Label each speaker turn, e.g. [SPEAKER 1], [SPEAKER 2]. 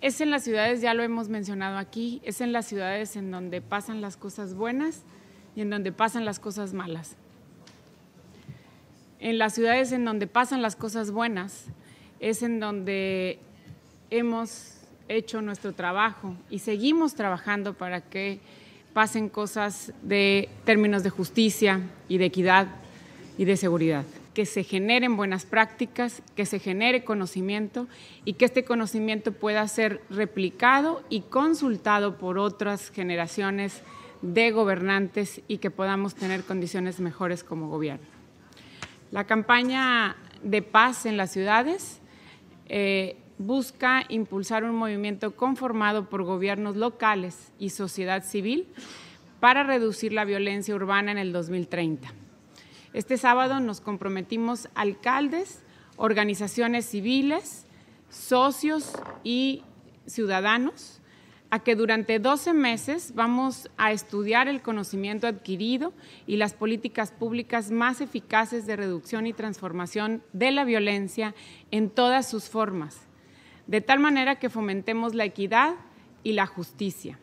[SPEAKER 1] Es en las ciudades, ya lo hemos mencionado aquí, es en las ciudades en donde pasan las cosas buenas y en donde pasan las cosas malas. En las ciudades en donde pasan las cosas buenas es en donde hemos hecho nuestro trabajo y seguimos trabajando para que pasen cosas de términos de justicia y de equidad y de seguridad. Que se generen buenas prácticas, que se genere conocimiento y que este conocimiento pueda ser replicado y consultado por otras generaciones de gobernantes y que podamos tener condiciones mejores como gobierno. La campaña de paz en las ciudades eh, busca impulsar un movimiento conformado por gobiernos locales y sociedad civil para reducir la violencia urbana en el 2030. Este sábado nos comprometimos alcaldes, organizaciones civiles, socios y ciudadanos a que durante 12 meses vamos a estudiar el conocimiento adquirido y las políticas públicas más eficaces de reducción y transformación de la violencia en todas sus formas, de tal manera que fomentemos la equidad y la justicia.